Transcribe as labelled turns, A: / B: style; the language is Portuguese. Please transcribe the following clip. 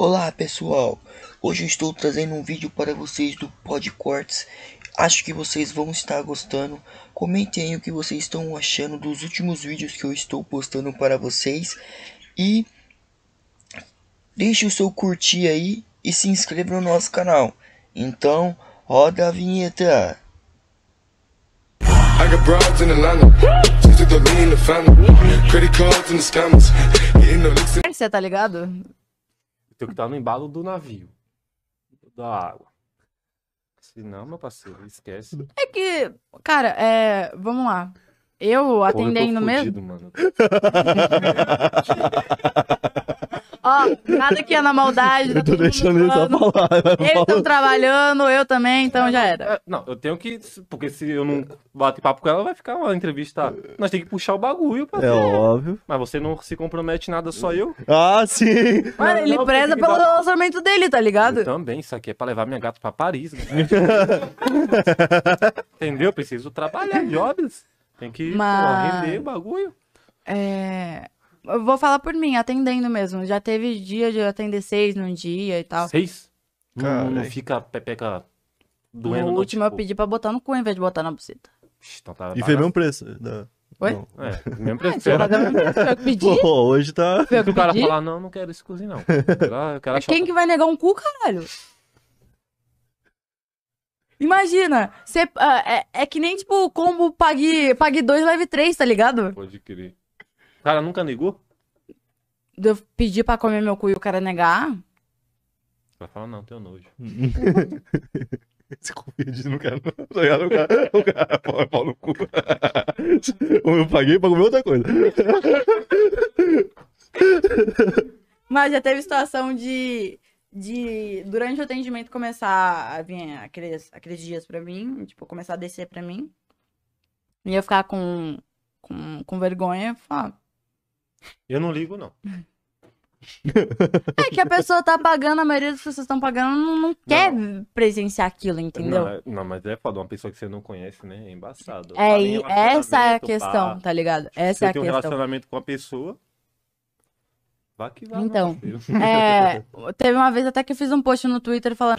A: Olá pessoal, hoje estou trazendo um vídeo para vocês do Podcortes, acho que vocês vão estar gostando, comentem o que vocês estão achando dos últimos vídeos que eu estou postando para vocês e deixe o seu curtir aí e se inscreva no nosso canal, então roda a vinheta! Você tá ligado? tem que estar no embalo do navio, da água. Se não, meu parceiro, esquece. É que, cara, é, vamos lá. Eu atendendo mesmo. Mano. Ó, nada que é na maldade. eu tá tô deixando ele só falar. Né? Eles estão trabalhando, eu também, então já era. É, não, eu tenho que. Porque se eu não bater papo com ela, vai ficar uma entrevista. Nós temos que puxar o bagulho pra É óbvio. Mas você não se compromete nada, só eu. Ah, sim. Mano, ele não, preza pelo dá... relacionamento dele, tá ligado? Eu também, isso aqui é pra levar minha gata pra Paris. Né? Entendeu? Preciso trabalhar, jobs. Tem que Mas... render o bagulho. É eu vou falar por mim, atendendo mesmo. Já teve dia de atender seis num dia e tal. Seis? Cara, não fica pepeca doendo. No último tipo... eu pedi pra botar no cu em vez de botar na buceta. Então tá e foi mesmo preço. Né? Oi? Não. É, mesmo preço. Ah, então pedi. Pô, hoje tá. o cara falar, não, não quero esse cozinho, não. Eu quero, eu Quem que vai negar um cu, caralho? Imagina, cê, uh, ah, é, é, que nem tipo combo pague, pague dois, leve três, tá ligado? Pode crer. O cara nunca negou? Eu pedi pra comer meu cu e o cara negar? Vai falar, não, tenho nojo. Esse convite não quero tá não. O cara, o cara pau, pau no cu. Eu paguei pra comer outra coisa. Mas já teve situação de, de durante o atendimento começar a vir aqueles, aqueles dias pra mim, tipo, começar a descer pra mim. E eu ficar com, com, com vergonha, falar, ah, eu não ligo, não. É que a pessoa tá pagando, a maioria das pessoas estão pagando, não, não quer presenciar aquilo, entendeu? Não, é, não, mas é foda, uma pessoa que você não conhece, né? É embaçado. É, e essa é a questão, pá. tá ligado? Tipo, essa você é a tem questão. um relacionamento com a pessoa. Vá que vá. Então, é, teve uma vez até que eu fiz um post no Twitter falando.